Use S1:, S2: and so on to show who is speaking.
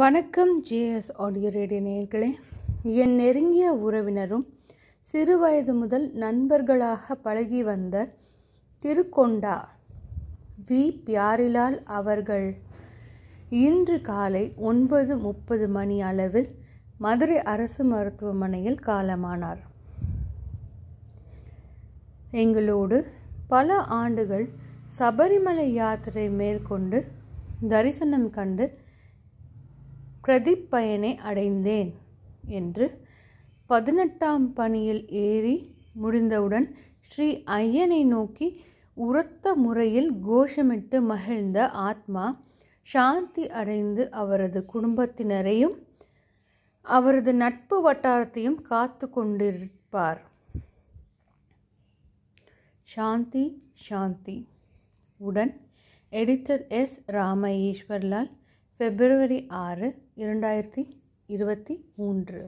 S1: வணக்கம் JS audio radio நேயர்களே என் நெருங்கிய உறவினரும் சிறுவயது முதல் நண்பர்களாக பழகி வந்த திருக்கொண்டா வி பியாரிலால் அவர்கள் இன்று காலை ஒன்பது முப்பது மணி அளவில் மதுரை அரசு மருத்துவமனையில் காலமானார் எங்களோடு பல ஆண்டுகள் சபரிமலை யாத்திரை மேற்கொண்டு தரிசனம் கண்டு பிரதிப்பயனை அடைந்தேன் என்று பதினெட்டாம் பணியில் ஏறி முடிந்தவுடன் ஸ்ரீ ஐயனை நோக்கி உரத்த முறையில் கோஷமிட்டு மகிழ்ந்த ஆத்மா சாந்தி அடைந்து அவரது குடும்பத்தினரையும் அவரது நட்பு வட்டாரத்தையும் காத்து கொண்டிருப்பார் சாந்தி சாந்தி உடன் editor S Rama Eswarlal February ஆறு இரண்டாயிரத்தி இருபத்தி மூன்று